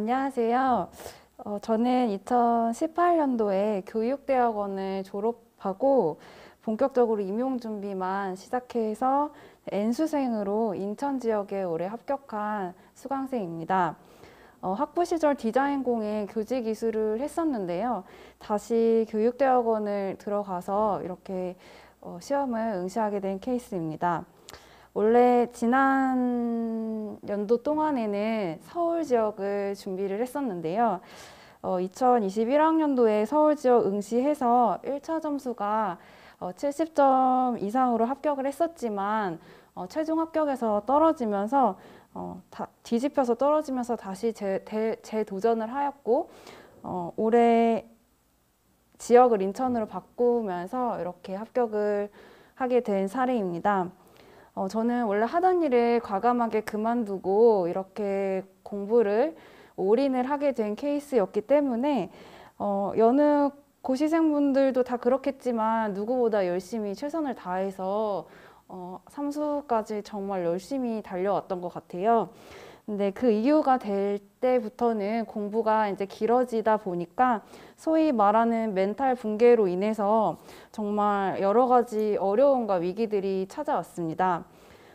안녕하세요. 어, 저는 2018년도에 교육대학원을 졸업하고 본격적으로 임용 준비만 시작해서 N수생으로 인천 지역에 올해 합격한 수강생입니다. 어, 학부 시절 디자인공에 교직 이수를 했었는데요. 다시 교육대학원을 들어가서 이렇게 어, 시험을 응시하게 된 케이스입니다. 원래 지난 연도 동안에는 서울 지역을 준비를 했었는데요. 어, 2021학년도에 서울 지역 응시해서 1차 점수가 어, 70점 이상으로 합격을 했었지만 어, 최종 합격에서 떨어지면서 어, 다, 뒤집혀서 떨어지면서 다시 재, 도전을 하였고 어, 올해 지역을 인천으로 바꾸면서 이렇게 합격을 하게 된 사례입니다. 어, 저는 원래 하던 일을 과감하게 그만두고 이렇게 공부를 올인을 하게 된 케이스였기 때문에 어, 여느 고시생분들도 다 그렇겠지만 누구보다 열심히 최선을 다해서 어, 삼수까지 정말 열심히 달려왔던 것 같아요. 근데 그 이유가 될 때부터는 공부가 이제 길어지다 보니까 소위 말하는 멘탈 붕괴로 인해서 정말 여러 가지 어려움과 위기들이 찾아왔습니다.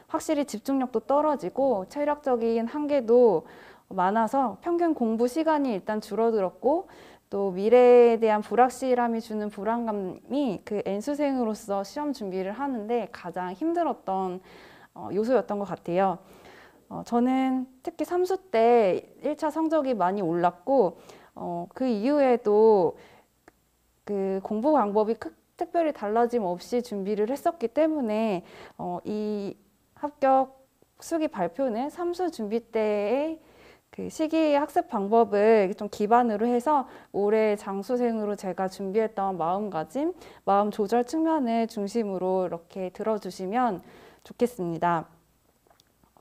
확실히 집중력도 떨어지고 체력적인 한계도 많아서 평균 공부 시간이 일단 줄어들었고 또 미래에 대한 불확실함이 주는 불안감이 그 N수생으로서 시험 준비를 하는데 가장 힘들었던 어, 요소였던 것 같아요. 어, 저는 특히 삼수 때 1차 성적이 많이 올랐고 어, 그 이후에도 그 공부 방법이 크, 특별히 달라짐 없이 준비를 했었기 때문에 어, 이 합격 수기 발표는 삼수 준비 때의 그 시기 학습 방법을 좀 기반으로 해서 올해 장수생으로 제가 준비했던 마음가짐, 마음 조절 측면을 중심으로 이렇게 들어주시면 좋겠습니다.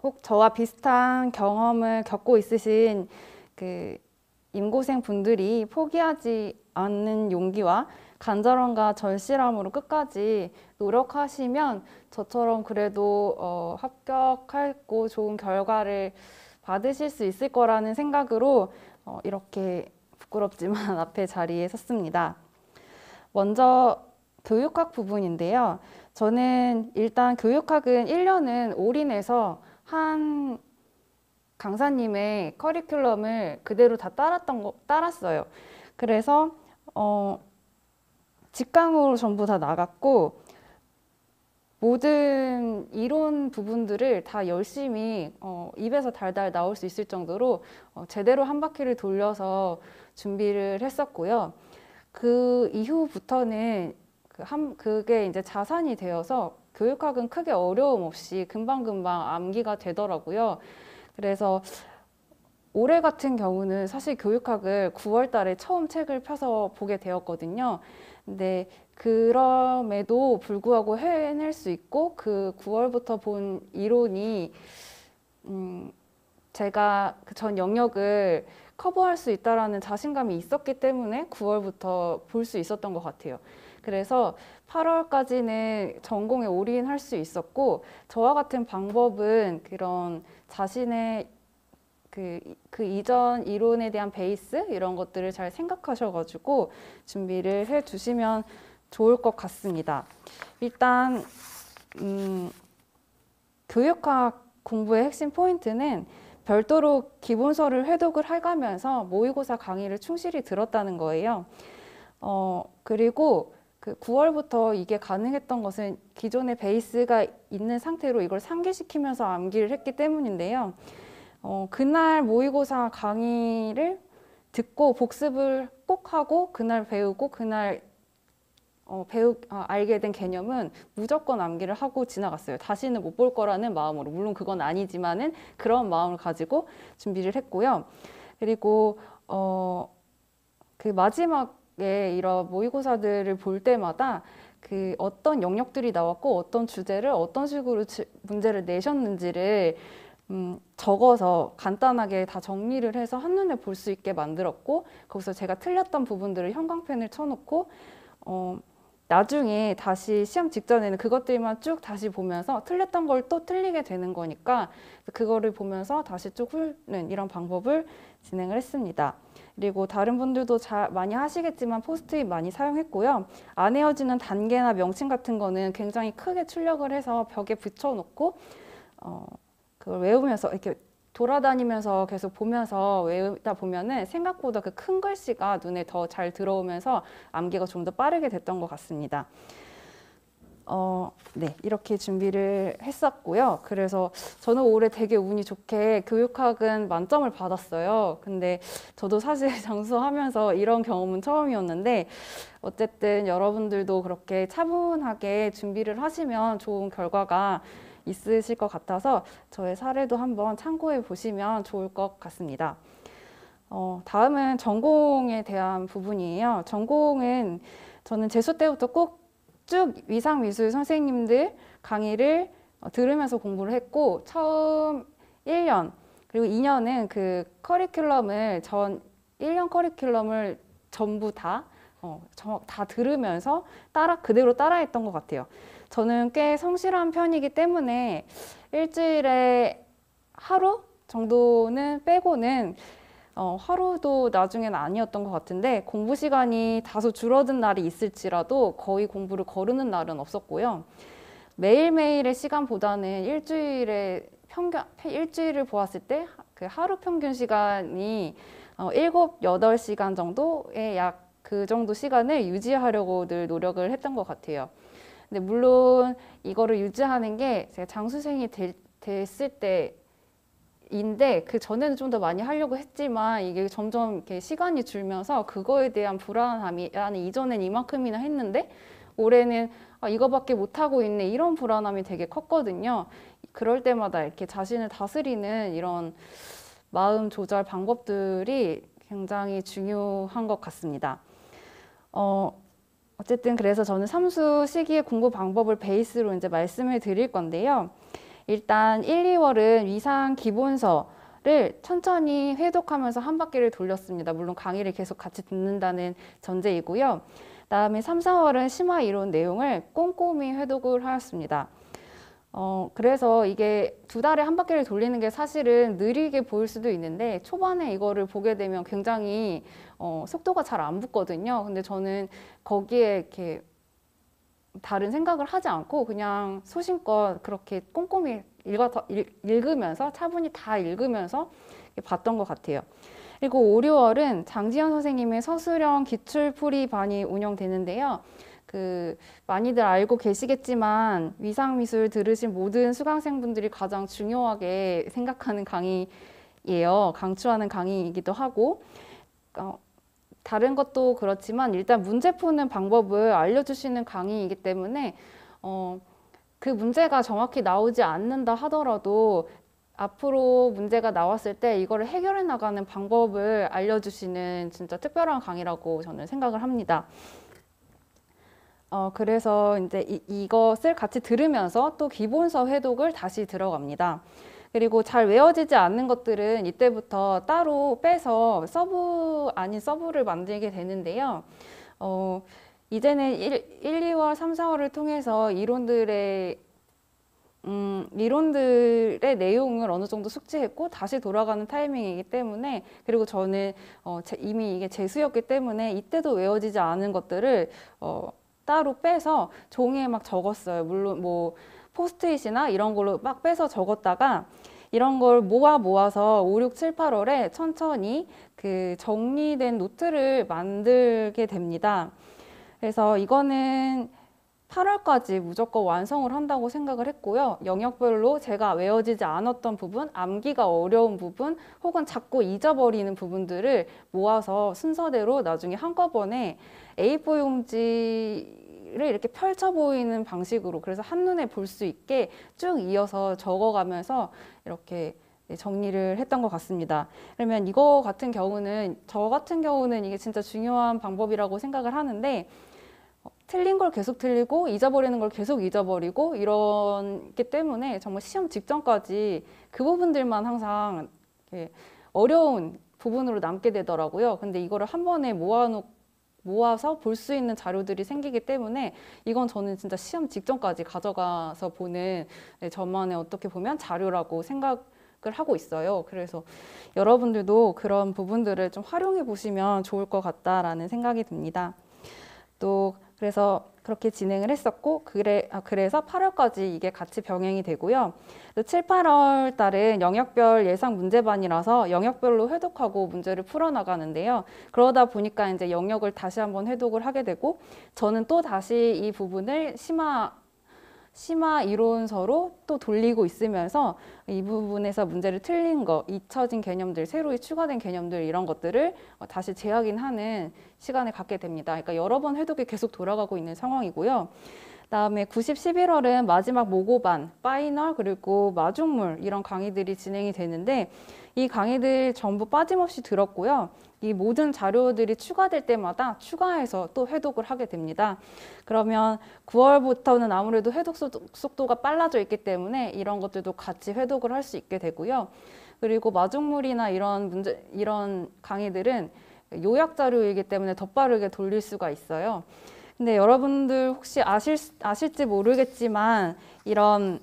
혹 저와 비슷한 경험을 겪고 있으신 그 임고생 분들이 포기하지 않는 용기와 간절함과 절실함으로 끝까지 노력하시면 저처럼 그래도 어, 합격하고 좋은 결과를 받으실 수 있을 거라는 생각으로 어, 이렇게 부끄럽지만 앞에 자리에 섰습니다. 먼저 교육학 부분인데요. 저는 일단 교육학은 1년은 올인해서 한 강사님의 커리큘럼을 그대로 다 따랐던 거 따랐어요. 그래서 어 직강으로 전부 다 나갔고 모든 이론 부분들을 다 열심히 어, 입에서 달달 나올 수 있을 정도로 어, 제대로 한 바퀴를 돌려서 준비를 했었고요. 그 이후부터는 그 한, 그게 이제 자산이 되어서 교육학은 크게 어려움 없이 금방금방 암기가 되더라고요. 그래서 올해 같은 경우는 사실 교육학을 9월 달에 처음 책을 펴서 보게 되었거든요. 근데 그럼에도 불구하고 해낼 수 있고 그 9월부터 본 이론이 음 제가 그전 영역을 커버할 수 있다라는 자신감이 있었기 때문에 9월부터 볼 수 있었던 것 같아요. 그래서 8월까지는 전공에 올인할 수 있었고 저와 같은 방법은 그런 자신의 그, 그 이전 이론에 대한 베이스 이런 것들을 잘 생각하셔가지고 준비를 해주시면 좋을 것 같습니다. 일단 음, 교육학 공부의 핵심 포인트는 별도로 기본서를 회독을 해가면서 모의고사 강의를 충실히 들었다는 거예요. 어, 그리고 그 9월부터 이게 가능했던 것은 기존의 베이스가 있는 상태로 이걸 상기시키면서 암기를 했기 때문인데요. 어, 그날 모의고사 강의를 듣고 복습을 꼭 하고 그날 배우고 그날 어, 배우 아, 알게 된 개념은 무조건 암기를 하고 지나갔어요. 다시는 못 볼 거라는 마음으로 물론 그건 아니지만은 그런 마음을 가지고 준비를 했고요. 그리고 어, 그 마지막 예, 이런 모의고사들을 볼 때마다 그 어떤 영역들이 나왔고 어떤 주제를 어떤 식으로 지, 문제를 내셨는지를 음, 적어서 간단하게 다 정리를 해서 한눈에 볼 수 있게 만들었고 거기서 제가 틀렸던 부분들을 형광펜을 쳐놓고 어, 나중에 다시 시험 직전에는 그것들만 쭉 다시 보면서 틀렸던 걸 또 틀리게 되는 거니까 그거를 보면서 다시 쭉 훑는 이런 방법을 진행을 했습니다. 그리고 다른 분들도 자, 많이 하시겠지만 포스트잇 많이 사용했고요. 안 헤어지는 단계나 명칭 같은 거는 굉장히 크게 출력을 해서 벽에 붙여놓고 어, 그걸 외우면서 이렇게 돌아다니면서 계속 보면서 외우다 보면은 생각보다 그 큰 글씨가 눈에 더 잘 들어오면서 암기가 좀 더 빠르게 됐던 것 같습니다. 어, 네, 이렇게 준비를 했었고요. 그래서 저는 올해 되게 운이 좋게 교육학은 만점을 받았어요. 근데 저도 사실 장수하면서 이런 경험은 처음이었는데, 어쨌든 여러분들도 그렇게 차분하게 준비를 하시면 좋은 결과가 있으실 것 같아서 저의 사례도 한번 참고해 보시면 좋을 것 같습니다. 어, 다음은 전공에 대한 부분이에요. 전공은 저는 재수 때부터 꼭쭉 위상 미술 선생님들 강의를 어, 들으면서 공부를 했고 처음 1년 그리고 2년은 그 커리큘럼을 전 1년 커리큘럼을 전부 다 어, 다 들으면서 따라 그대로 따라했던 것 같아요. 저는 꽤 성실한 편이기 때문에 일주일에 하루 정도는 빼고는 어, 하루도 나중엔 아니었던 것 같은데 공부 시간이 다소 줄어든 날이 있을지라도 거의 공부를 거르는 날은 없었고요. 매일매일의 시간보다는 일주일에 평균, 일주일을 보았을 때 그 하루 평균 시간이 어, 7, 8시간 정도의 약 그 정도 시간을 유지하려고 늘 노력을 했던 것 같아요. 근데 물론 이거를 유지하는 게 제가 장수생이 될, 됐을 때 인데 그 전에는 좀 더 많이 하려고 했지만 이게 점점 이렇게 시간이 줄면서 그거에 대한 불안함이 나는 이전엔 이만큼이나 했는데 올해는 아, 이거밖에 못 하고 있네 이런 불안함이 되게 컸거든요. 그럴 때마다 이렇게 자신을 다스리는 이런 마음 조절 방법들이 굉장히 중요한 것 같습니다. 어, 어쨌든 그래서 저는 삼수 시기의 공부 방법을 베이스로 이제 말씀을 드릴 건데요. 일단 1, 2월은 위상 기본서 를 천천히 회독하면서 한 바퀴를 돌렸습니다. 물론 강의를 계속 같이 듣는다는 전제이고요. 다음에 3, 4월은 심화 이론 내용을 꼼꼼히 회독을 하였습니다. 어, 그래서 이게 두 달에 한 바퀴를 돌리는 게 사실은 느리게 보일 수도 있는데 초반에 이거를 보게 되면 굉장히 어, 속도가 잘 안 붙거든요. 근데 저는 거기에 이렇게 다른 생각을 하지 않고 그냥 소신껏 그렇게 꼼꼼히 읽어, 읽으면서 차분히 다 읽으면서 봤던 것 같아요. 그리고 5, 6월은 장지현 선생님의 서술형 기출풀이반이 운영되는데요. 그 많이들 알고 계시겠지만 위상미술 들으신 모든 수강생분들이 가장 중요하게 생각하는 강의예요. 강추하는 강의이기도 하고 어, 다른 것도 그렇지만 일단 문제 푸는 방법을 알려주시는 강의이기 때문에 어, 그 문제가 정확히 나오지 않는다 하더라도 앞으로 문제가 나왔을 때 이거를 해결해 나가는 방법을 알려주시는 진짜 특별한 강의라고 저는 생각을 합니다. 어, 그래서 이제 이, 이것을 같이 들으면서 또 기본서 회독을 다시 들어갑니다. 그리고 잘 외워지지 않는 것들은 이때부터 따로 빼서 서브 아닌 서브를 만들게 되는데요. 어, 이제는 1, 2월, 3, 4월을 통해서 이론들의 음, 이론들의 내용을 어느 정도 숙지했고 다시 돌아가는 타이밍이기 때문에 그리고 저는 어, 제, 이미 이게 재수였기 때문에 이때도 외워지지 않은 것들을 어, 따로 빼서 종이에 막 적었어요. 물론 뭐 포스트잇이나 이런 걸로 막 빼서 적었다가 이런 걸 모아 모아서 5, 6, 7, 8월에 천천히 그 정리된 노트를 만들게 됩니다. 그래서 이거는 8월까지 무조건 완성을 한다고 생각을 했고요. 영역별로 제가 외워지지 않았던 부분, 암기가 어려운 부분, 혹은 자꾸 잊어버리는 부분들을 모아서 순서대로 나중에 한꺼번에 A4 용지 를 이렇게 펼쳐 보이는 방식으로 그래서 한눈에 볼 수 있게 쭉 이어서 적어가면서 이렇게 네, 정리를 했던 것 같습니다. 그러면 이거 같은 경우는 저 같은 경우는 이게 진짜 중요한 방법이라고 생각을 하는데 어, 틀린 걸 계속 틀리고 잊어버리는 걸 계속 잊어버리고 이런기 때문에 정말 시험 직전까지 그 부분들만 항상 어려운 부분으로 남게 되더라고요. 근데 이거를 한 번에 모아놓고 모아서 볼 수 있는 자료들이 생기기 때문에 이건 저는 진짜 시험 직전까지 가져가서 보는 네, 저만의 어떻게 보면 자료라고 생각 하고 있어요. 그래서 여러분들도 그런 부분들을 좀 활용해 보시면 좋을 것 같다라는 생각이 듭니다. 또 그래서 그렇게 진행을 했었고 그래, 아, 그래서 8월까지 이게 같이 병행이 되고요. 7, 8월 달은 영역별 예상 문제반이라서 영역별로 해독하고 문제를 풀어나가는데요. 그러다 보니까 이제 영역을 다시 한번 해독을 하게 되고 저는 또 다시 이 부분을 심화 심화 이론서로 또 돌리고 있으면서 이 부분에서 문제를 틀린 거, 잊혀진 개념들, 새로 이 추가된 개념들 이런 것들을 어, 다시 재확인하는 시간을 갖게 됩니다. 그러니까 여러 번 회독이 계속 돌아가고 있는 상황이고요. 다음에 90, 11월은 마지막 모고반, 파이널, 그리고 마중물 이런 강의들이 진행이 되는데 이 강의들 전부 빠짐없이 들었고요. 이 모든 자료들이 추가될 때마다 추가해서 또 해독을 하게 됩니다. 그러면 9월부터는 아무래도 해독 속도가 빨라져 있기 때문에 이런 것들도 같이 해독을 할 수 있게 되고요. 그리고 마중물이나 이런 문제 이런 강의들은 요약 자료이기 때문에 더 빠르게 돌릴 수가 있어요. 근데 여러분들 혹시 아실, 아실지 모르겠지만 이런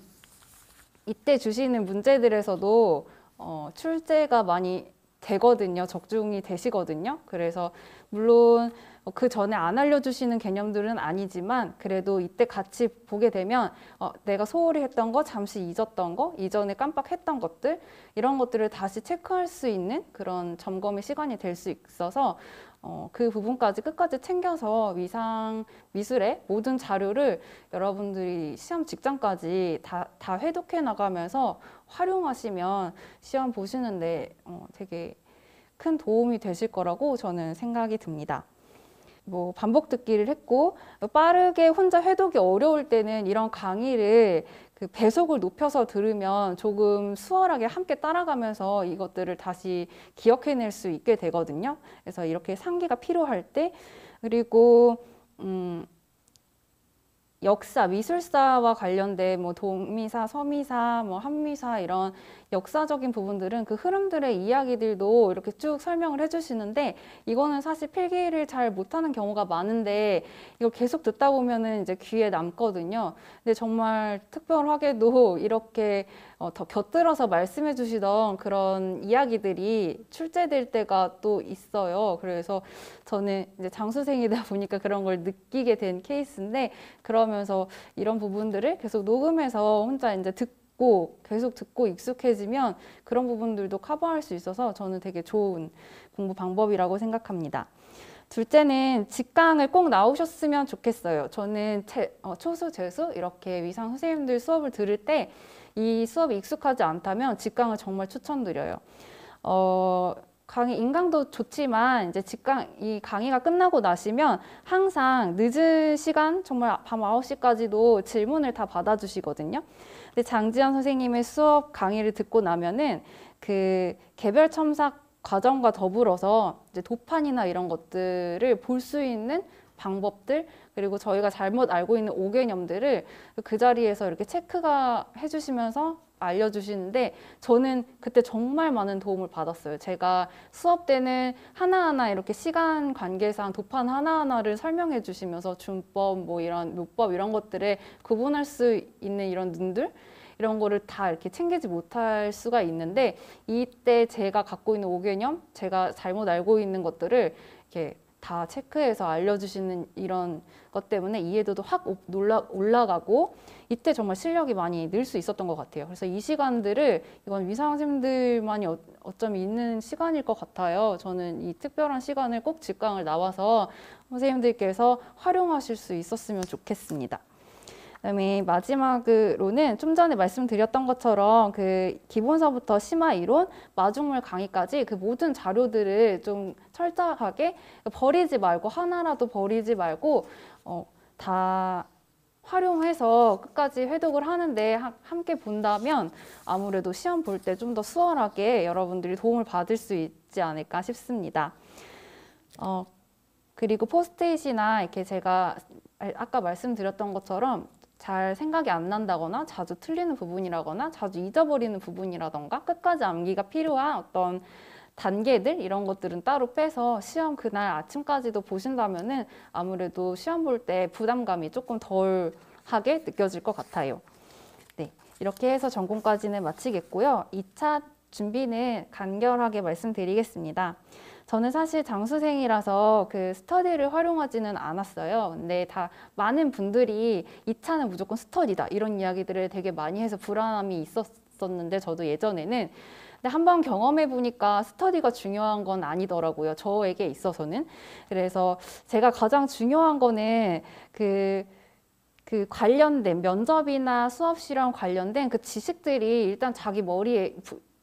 이때 주시는 문제들에서도 어, 출제가 많이 되거든요. 적중이 되시거든요. 그래서 물론 어, 그 전에 안 알려주시는 개념들은 아니지만 그래도 이때 같이 보게 되면 어, 내가 소홀히 했던 거, 잠시 잊었던 거, 이전에 깜빡했던 것들 이런 것들을 다시 체크할 수 있는 그런 점검의 시간이 될 수 있어서 어, 그 부분까지 끝까지 챙겨서 위상 미술의 모든 자료를 여러분들이 시험 직전까지 다, 다 회독해 나가면서 활용하시면 시험 보시는데 어, 되게 큰 도움이 되실 거라고 저는 생각이 듭니다. 뭐 반복 듣기를 했고 빠르게 혼자 회독이 어려울 때는 이런 강의를 그 배속을 높여서 들으면 조금 수월하게 함께 따라가면서 이것들을 다시 기억해낼 수 있게 되거든요. 그래서 이렇게 상기가 필요할 때 그리고 역사, 미술사와 관련된 뭐 동미사, 서미사, 뭐 한미사 이런 역사적인 부분들은 그 흐름들의 이야기들도 이렇게 쭉 설명을 해주시는데 이거는 사실 필기를 잘 못하는 경우가 많은데 이걸 계속 듣다 보면은 이제 귀에 남거든요. 근데 정말 특별하게도 이렇게 어, 더 곁들여서 말씀해 주시던 그런 이야기들이 출제될 때가 또 있어요. 그래서 저는 이제 장수생이다 보니까 그런 걸 느끼게 된 케이스인데 그러면서 이런 부분들을 계속 녹음해서 혼자 이제 듣고 계속 듣고 익숙해지면 그런 부분들도 커버할 수 있어서 저는 되게 좋은 공부 방법이라고 생각합니다. 둘째는 직강을 꼭 나오셨으면 좋겠어요. 저는 제, 어, 초수, 재수 이렇게 위상 선생님들 수업을 들을 때이 수업이 익숙하지 않다면 직강을 정말 추천드려요. 어, 강의 인강도 좋지만 이제 직강 이 강의가 끝나고 나시면 항상 늦은 시간 정말 밤 9시까지도 질문을 다 받아 주시거든요. 근데 장지현 선생님의 수업 강의를 듣고 나면은 그 개별 첨삭 과정과 더불어서 이제 도판이나 이런 것들을 볼 수 있는 방법들 그리고 저희가 잘못 알고 있는 오개념들을 그 자리에서 이렇게 체크가 해주시면서 알려주시는데 저는 그때 정말 많은 도움을 받았어요. 제가 수업 때는 하나하나 이렇게 시간 관계상 도판 하나하나를 설명해 주시면서 준법 뭐 이런 요법 이런 것들에 구분할 수 있는 이런 눈들 이런 거를 다 이렇게 챙기지 못할 수가 있는데 이때 제가 갖고 있는 오개념 제가 잘못 알고 있는 것들을 이렇게 다 체크해서 알려주시는 이런 것 때문에 이해도도 확 올라가고 이때 정말 실력이 많이 늘 수 있었던 것 같아요. 그래서 이 시간들을 이건 위상 생들만이 어, 어쩜 있는 시간일 것 같아요. 저는 이 특별한 시간을 꼭 직강을 나와서 선생님들께서 활용하실 수 있었으면 좋겠습니다. 그다음에 마지막으로는 좀 전에 말씀드렸던 것처럼 그 기본서부터 심화 이론, 마중물 강의까지 그 모든 자료들을 좀 철저하게 버리지 말고 하나라도 버리지 말고 어, 다 활용해서 끝까지 회독을 하는데 하, 함께 본다면 아무래도 시험 볼 때 좀 더 수월하게 여러분들이 도움을 받을 수 있지 않을까 싶습니다. 어, 그리고 포스트잇이나 이렇게 제가 아까 말씀드렸던 것처럼 잘 생각이 안 난다거나 자주 틀리는 부분이라거나 자주 잊어버리는 부분이라던가 끝까지 암기가 필요한 어떤 단계들 이런 것들은 따로 빼서 시험 그날 아침까지도 보신다면은 아무래도 시험 볼 때 부담감이 조금 덜하게 느껴질 것 같아요. 네, 이렇게 해서 전공까지는 마치겠고요. 2차 준비는 간결하게 말씀드리겠습니다. 저는 사실 장수생이라서 그 스터디를 활용하지는 않았어요. 근데 다 많은 분들이 이 차는 무조건 스터디다 이런 이야기들을 되게 많이 해서 불안함이 있었었는데 저도 예전에는 근데 한 번 경험해 보니까 스터디가 중요한 건 아니더라고요. 저에게 있어서는. 그래서 제가 가장 중요한 거는 그그 그 관련된 면접이나 수업 실험 관련된 그 지식들이 일단 자기 머리에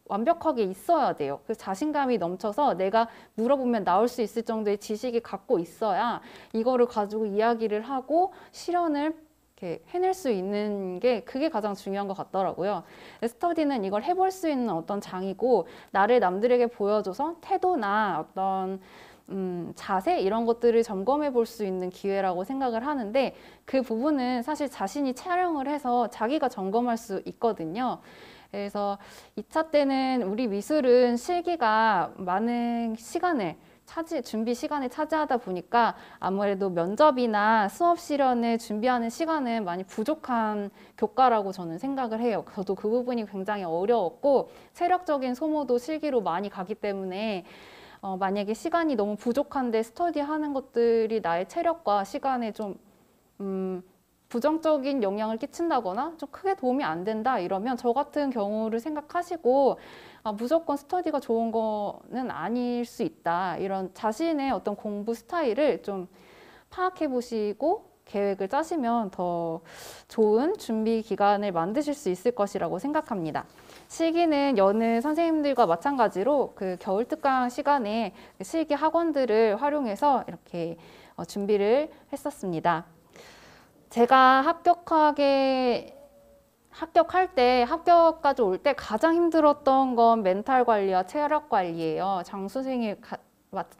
완벽하게 있어야 돼요. 그 자신감이 넘쳐서 내가 물어보면 나올 수 있을 정도의 지식이 갖고 있어야 이거를 가지고 이야기를 하고 실현을 이렇게 해낼 수 있는 게 그게 가장 중요한 것 같더라고요. 스터디는 이걸 해볼 수 있는 어떤 장이고 나를 남들에게 보여줘서 태도나 어떤 음, 자세 이런 것들을 점검해 볼 수 있는 기회라고 생각을 하는데 그 부분은 사실 자신이 촬영을 해서 자기가 점검할 수 있거든요. 그래서 이차 때는 우리 미술은 실기가 많은 시간을 차지, 준비 시간을 차지하다 보니까 아무래도 면접이나 수업 실현을 준비하는 시간은 많이 부족한 교과라고 저는 생각을 해요. 저도 그 부분이 굉장히 어려웠고 체력적인 소모도 실기로 많이 가기 때문에 어, 만약에 시간이 너무 부족한데 스터디하는 것들이 나의 체력과 시간에 좀 음, 부정적인 영향을 끼친다거나 좀 크게 도움이 안 된다 이러면 저 같은 경우를 생각하시고 아, 무조건 스터디가 좋은 거는 아닐 수 있다 이런 자신의 어떤 공부 스타일을 좀 파악해 보시고 계획을 짜시면 더 좋은 준비 기간을 만드실 수 있을 것이라고 생각합니다. 실기는 여느 선생님들과 마찬가지로 그 겨울 특강 시간에 실기 학원들을 활용해서 이렇게 어, 준비를 했었습니다. 제가 합격하게 합격할 때 합격까지 올 때 가장 힘들었던 건 멘탈 관리와 체력 관리예요. 장수생이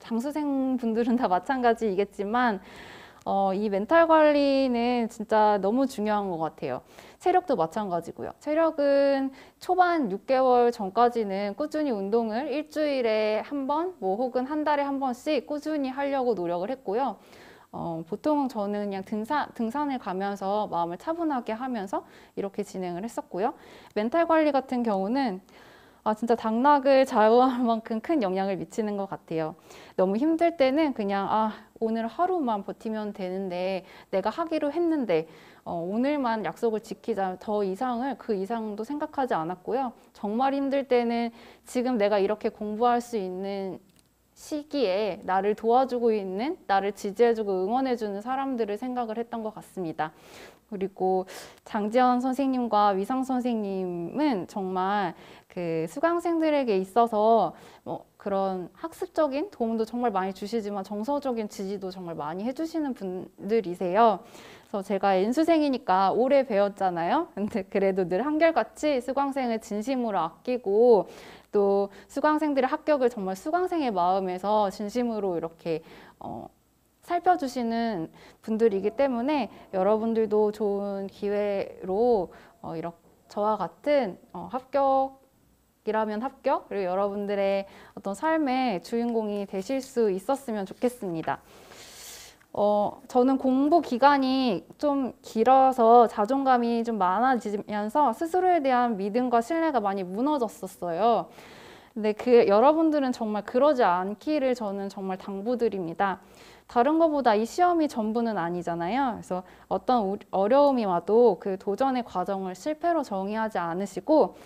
장수생 분들은 다 마찬가지이겠지만 어, 이 멘탈 관리는 진짜 너무 중요한 것 같아요. 체력도 마찬가지고요. 체력은 초반 6개월 전까지는 꾸준히 운동을 일주일에 한 번, 뭐 혹은 한 달에 한 번씩 꾸준히 하려고 노력을 했고요. 어, 보통 저는 그냥 등산, 등산을 가면서 마음을 차분하게 하면서 이렇게 진행을 했었고요. 멘탈 관리 같은 경우는 아, 진짜 당락을 좌우할 만큼 큰 영향을 미치는 것 같아요. 너무 힘들 때는 그냥, 아, 오늘 하루만 버티면 되는데, 내가 하기로 했는데, 어, 오늘만 약속을 지키자. 더 이상을, 그 이상도 생각하지 않았고요. 정말 힘들 때는 지금 내가 이렇게 공부할 수 있는 시기에 나를 도와주고 있는, 나를 지지해주고 응원해주는 사람들을 생각을 했던 것 같습니다. 그리고 장지현 선생님과 위상 선생님은 정말 그 수강생들에게 있어서 뭐 그런 학습적인 도움도 정말 많이 주시지만 정서적인 지지도 정말 많이 해주시는 분들이세요. 그래서 제가 인수생이니까 오래 배웠잖아요. 근데 그래도 늘 한결같이 수강생을 진심으로 아끼고 또 수강생들의 합격을 정말 수강생의 마음에서 진심으로 이렇게 어, 살펴주시는 분들이기 때문에 여러분들도 좋은 기회로 어, 이렇게 저와 같은 어, 합격 이라면 합격 그리고 여러분들의 어떤 삶의 주인공이 되실 수 있었으면 좋겠습니다. 어, 저는 공부 기간이 좀 길어서 자존감이 좀 많아지면서 스스로에 대한 믿음과 신뢰가 많이 무너졌었어요. 근데 그 여러분들은 정말 그러지 않기를 저는 정말 당부드립니다. 다른 것보다 이 시험이 전부는 아니잖아요. 그래서 어떤 어려움이 와도 그 도전의 과정을 실패로 정의하지 않으시고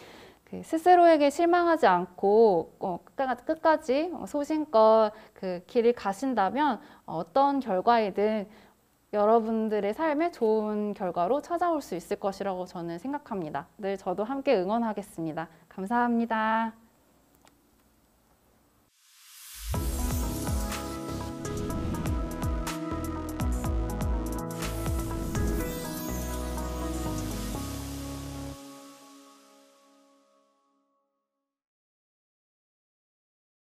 그 스스로에게 실망하지 않고 어, 끝까지 어, 소신껏 그 길을 가신다면 어떤 결과이든 여러분들의 삶에 좋은 결과로 찾아올 수 있을 것이라고 저는 생각합니다. 늘 저도 함께 응원하겠습니다. 감사합니다.